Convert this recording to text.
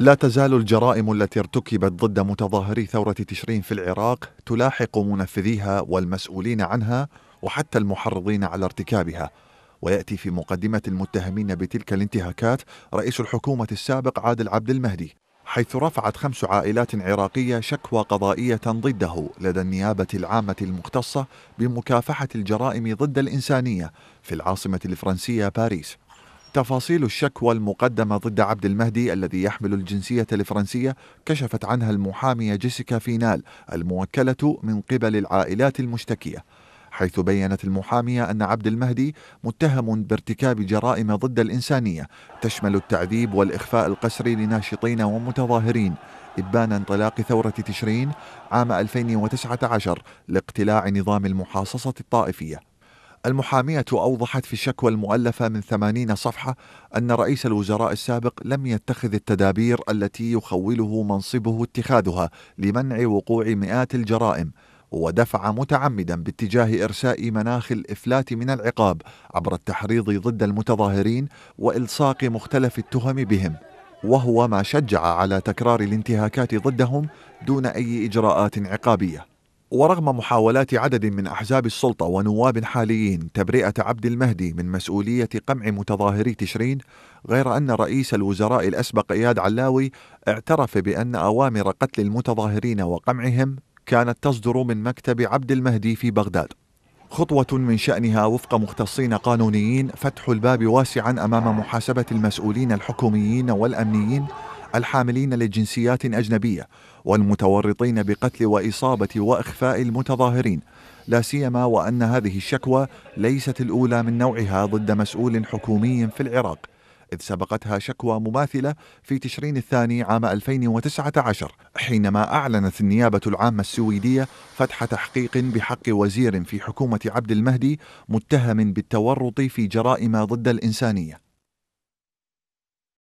لا تزال الجرائم التي ارتكبت ضد متظاهري ثورة تشرين في العراق تلاحق منفذيها والمسؤولين عنها وحتى المحرضين على ارتكابها وياتي في مقدمه المتهمين بتلك الانتهاكات رئيس الحكومه السابق عادل عبد المهدي حيث رفعت خمس عائلات عراقيه شكوى قضائيه ضده لدى النيابه العامه المختصه بمكافحه الجرائم ضد الانسانيه في العاصمه الفرنسيه باريس تفاصيل الشكوى المقدمة ضد عبد المهدي الذي يحمل الجنسية الفرنسية كشفت عنها المحامية جيسيكا فينال الموكلة من قبل العائلات المشتكية حيث بينت المحامية أن عبد المهدي متهم بارتكاب جرائم ضد الإنسانية تشمل التعذيب والإخفاء القسري لناشطين ومتظاهرين إبان انطلاق ثورة تشرين عام 2019 لاقتلاع نظام المحاصصة الطائفية المحامية أوضحت في الشكوى المؤلفة من 80 صفحة أن رئيس الوزراء السابق لم يتخذ التدابير التي يخوله منصبه اتخاذها لمنع وقوع مئات الجرائم ودفع متعمدا باتجاه ارساء مناخ الافلات من العقاب عبر التحريض ضد المتظاهرين والصاق مختلف التهم بهم وهو ما شجع على تكرار الانتهاكات ضدهم دون اي اجراءات عقابيه ورغم محاولات عدد من احزاب السلطه ونواب حاليين تبرئه عبد المهدي من مسؤوليه قمع متظاهري تشرين غير ان رئيس الوزراء الاسبق اياد علاوي اعترف بان اوامر قتل المتظاهرين وقمعهم كانت تصدر من مكتب عبد المهدي في بغداد خطوة من شأنها وفق مختصين قانونيين فتح الباب واسعا أمام محاسبة المسؤولين الحكوميين والأمنيين الحاملين لجنسيات أجنبية والمتورطين بقتل وإصابة وإخفاء المتظاهرين لا سيما وأن هذه الشكوى ليست الأولى من نوعها ضد مسؤول حكومي في العراق إذ سبقتها شكوى مماثلة في تشرين الثاني عام 2019 حينما أعلنت النيابة العامة السويدية فتح تحقيق بحق وزير في حكومة عبد المهدي متهم بالتورط في جرائم ضد الإنسانية